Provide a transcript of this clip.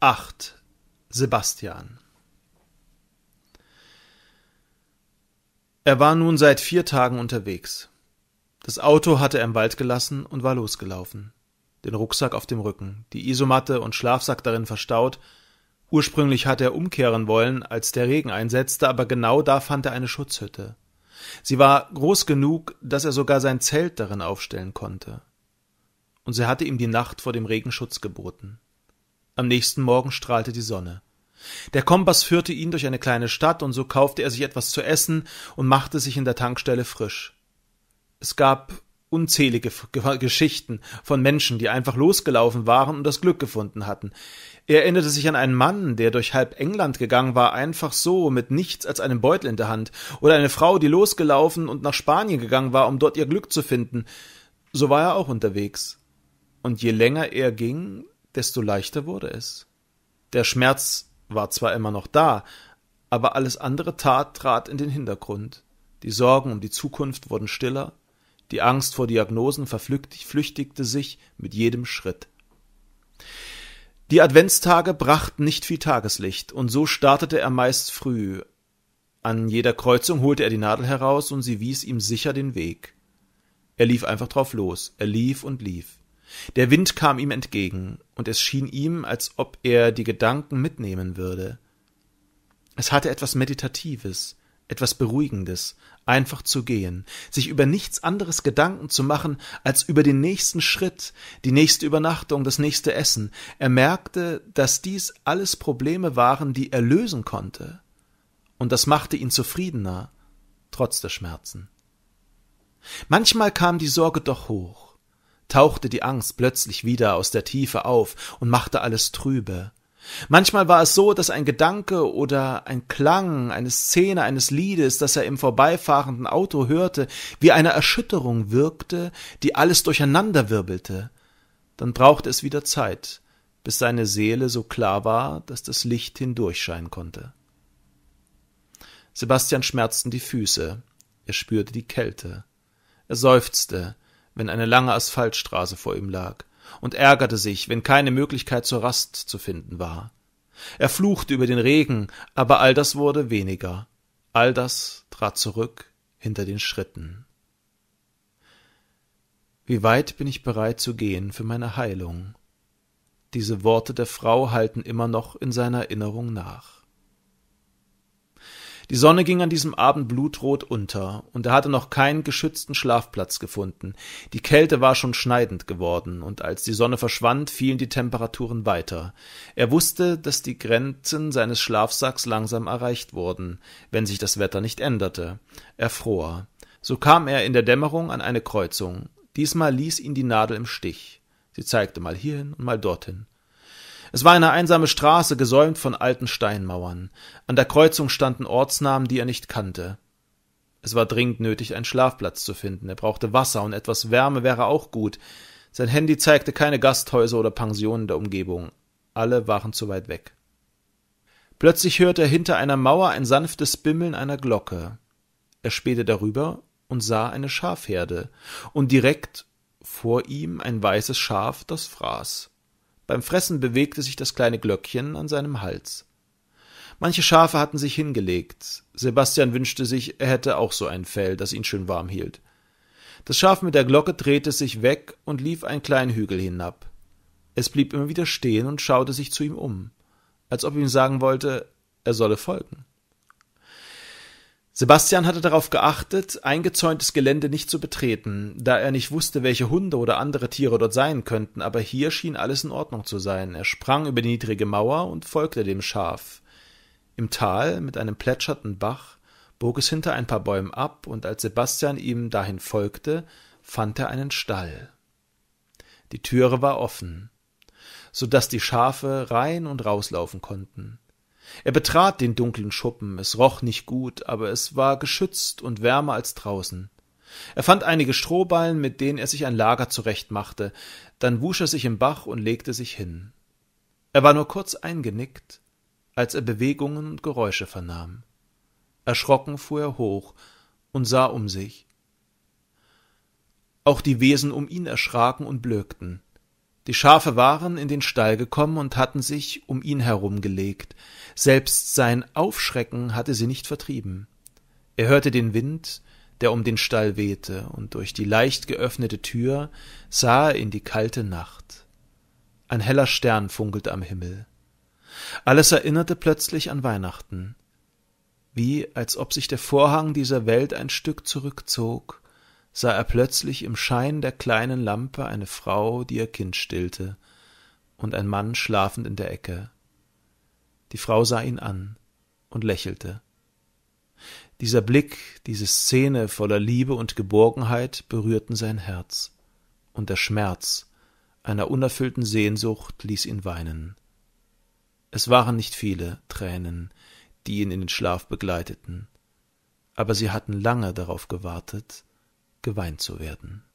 8. Sebastian Er war nun seit vier Tagen unterwegs. Das Auto hatte er im Wald gelassen und war losgelaufen, den Rucksack auf dem Rücken, die Isomatte und Schlafsack darin verstaut. Ursprünglich hatte er umkehren wollen, als der Regen einsetzte, aber genau da fand er eine Schutzhütte. Sie war groß genug, dass er sogar sein Zelt darin aufstellen konnte. Und sie hatte ihm die Nacht vor dem Regenschutz geboten. Am nächsten Morgen strahlte die Sonne. Der Kompass führte ihn durch eine kleine Stadt, und so kaufte er sich etwas zu essen und machte sich in der Tankstelle frisch. Es gab unzählige Geschichten von Menschen, die einfach losgelaufen waren und das Glück gefunden hatten. Er erinnerte sich an einen Mann, der durch halb England gegangen war, einfach so, mit nichts als einem Beutel in der Hand, oder eine Frau, die losgelaufen und nach Spanien gegangen war, um dort ihr Glück zu finden. So war er auch unterwegs. Und je länger er ging, desto leichter wurde es. Der Schmerz war zwar immer noch da, aber alles andere tat trat in den Hintergrund. Die Sorgen um die Zukunft wurden stiller, die Angst vor Diagnosen verflüchtigte sich mit jedem Schritt. Die Adventstage brachten nicht viel Tageslicht, und so startete er meist früh. An jeder Kreuzung holte er die Nadel heraus, und sie wies ihm sicher den Weg. Er lief einfach drauf los, er lief und lief. Der Wind kam ihm entgegen, und es schien ihm, als ob er die Gedanken mitnehmen würde. Es hatte etwas Meditatives, etwas Beruhigendes, einfach zu gehen, sich über nichts anderes Gedanken zu machen als über den nächsten Schritt, die nächste Übernachtung, das nächste Essen. Er merkte, dass dies alles Probleme waren, die er lösen konnte, und das machte ihn zufriedener, trotz der Schmerzen. Manchmal kam die Sorge doch hoch, tauchte die Angst plötzlich wieder aus der Tiefe auf und machte alles trübe. Manchmal war es so, dass ein Gedanke oder ein Klang, eine Szene eines Liedes, das er im vorbeifahrenden Auto hörte, wie eine Erschütterung wirkte, die alles durcheinanderwirbelte. Dann brauchte es wieder Zeit, bis seine Seele so klar war, dass das Licht hindurchscheinen konnte. Sebastian schmerzten die Füße, er spürte die Kälte. Er seufzte, wenn eine lange Asphaltstraße vor ihm lag, und ärgerte sich, wenn keine Möglichkeit zur Rast zu finden war. Er fluchte über den Regen, aber all das wurde weniger. All das trat zurück hinter den Schritten. Wie weit bin ich bereit zu gehen für meine Heilung? Diese Worte der Frau halten immer noch in seiner Erinnerung nach. Die Sonne ging an diesem Abend blutrot unter, und er hatte noch keinen geschützten Schlafplatz gefunden. Die Kälte war schon schneidend geworden, und als die Sonne verschwand, fielen die Temperaturen weiter. Er wusste, dass die Grenzen seines Schlafsacks langsam erreicht wurden, wenn sich das Wetter nicht änderte. Er fror. So kam er in der Dämmerung an eine Kreuzung. Diesmal ließ ihn die Nadel im Stich. Sie zeigte mal hierhin und mal dorthin. Es war eine einsame Straße, gesäumt von alten Steinmauern. An der Kreuzung standen Ortsnamen, die er nicht kannte. Es war dringend nötig, einen Schlafplatz zu finden. Er brauchte Wasser und etwas Wärme wäre auch gut. Sein Handy zeigte keine Gasthäuser oder Pensionen der Umgebung. Alle waren zu weit weg. Plötzlich hörte er hinter einer Mauer ein sanftes Bimmeln einer Glocke. Er spähte darüber und sah eine Schafherde und direkt vor ihm ein weißes Schaf, das fraß. Beim Fressen bewegte sich das kleine Glöckchen an seinem Hals. Manche Schafe hatten sich hingelegt. Sebastian wünschte sich, er hätte auch so ein Fell, das ihn schön warm hielt. Das Schaf mit der Glocke drehte sich weg und lief einen kleinen Hügel hinab. Es blieb immer wieder stehen und schaute sich zu ihm um, als ob ihm sagen wollte, er solle folgen. Sebastian hatte darauf geachtet, eingezäuntes Gelände nicht zu betreten, da er nicht wusste, welche Hunde oder andere Tiere dort sein könnten, aber hier schien alles in Ordnung zu sein. Er sprang über die niedrige Mauer und folgte dem Schaf. Im Tal, mit einem plätschernden Bach, bog es hinter ein paar Bäumen ab, und als Sebastian ihm dahin folgte, fand er einen Stall. Die Türe war offen, so daß die Schafe rein und rauslaufen konnten er betrat den dunklen Schuppen, es roch nicht gut, aber es war geschützt und wärmer als draußen. Er fand einige Strohballen, mit denen er sich ein Lager zurechtmachte, dann wusch er sich im Bach und legte sich hin. Er war nur kurz eingenickt, als er Bewegungen und Geräusche vernahm. Erschrocken fuhr er hoch und sah um sich. Auch die Wesen um ihn erschraken und blökten. Die Schafe waren in den Stall gekommen und hatten sich um ihn herumgelegt, selbst sein Aufschrecken hatte sie nicht vertrieben. Er hörte den Wind, der um den Stall wehte, und durch die leicht geöffnete Tür sah er in die kalte Nacht. Ein heller Stern funkelte am Himmel. Alles erinnerte plötzlich an Weihnachten, wie als ob sich der Vorhang dieser Welt ein Stück zurückzog sah er plötzlich im Schein der kleinen Lampe eine Frau, die ihr Kind stillte, und ein Mann schlafend in der Ecke. Die Frau sah ihn an und lächelte. Dieser Blick, diese Szene voller Liebe und Geborgenheit berührten sein Herz, und der Schmerz einer unerfüllten Sehnsucht ließ ihn weinen. Es waren nicht viele Tränen, die ihn in den Schlaf begleiteten, aber sie hatten lange darauf gewartet, geweint zu werden.